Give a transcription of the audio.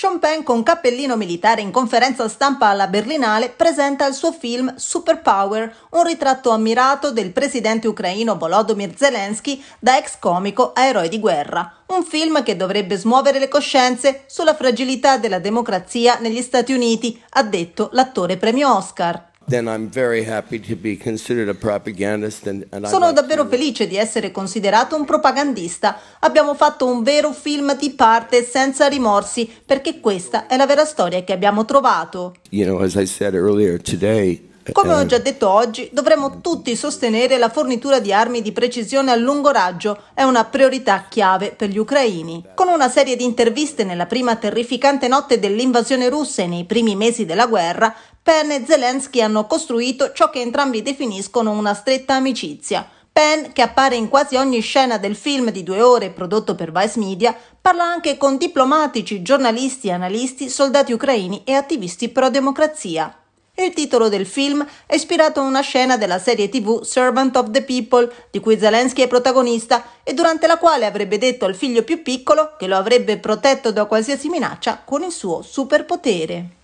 Sean Penn con cappellino militare in conferenza stampa alla Berlinale presenta il suo film Superpower, un ritratto ammirato del presidente ucraino Volodymyr Zelensky da ex comico a eroe di guerra. Un film che dovrebbe smuovere le coscienze sulla fragilità della democrazia negli Stati Uniti, ha detto l'attore premio Oscar. Sono davvero felice di essere considerato un propagandista. Abbiamo fatto un vero film di parte senza rimorsi perché questa è la vera storia che abbiamo trovato. Come ho eh, già detto oggi, dovremmo tutti sostenere la fornitura di armi di precisione a lungo raggio, è una priorità chiave per gli ucraini. Con una serie di interviste nella prima terrificante notte dell'invasione russa e nei primi mesi della guerra, Penn e Zelensky hanno costruito ciò che entrambi definiscono una stretta amicizia. Penn, che appare in quasi ogni scena del film di due ore prodotto per Vice Media, parla anche con diplomatici, giornalisti, analisti, soldati ucraini e attivisti pro-democrazia. Il titolo del film è ispirato a una scena della serie tv Servant of the People, di cui Zelensky è protagonista e durante la quale avrebbe detto al figlio più piccolo che lo avrebbe protetto da qualsiasi minaccia con il suo superpotere.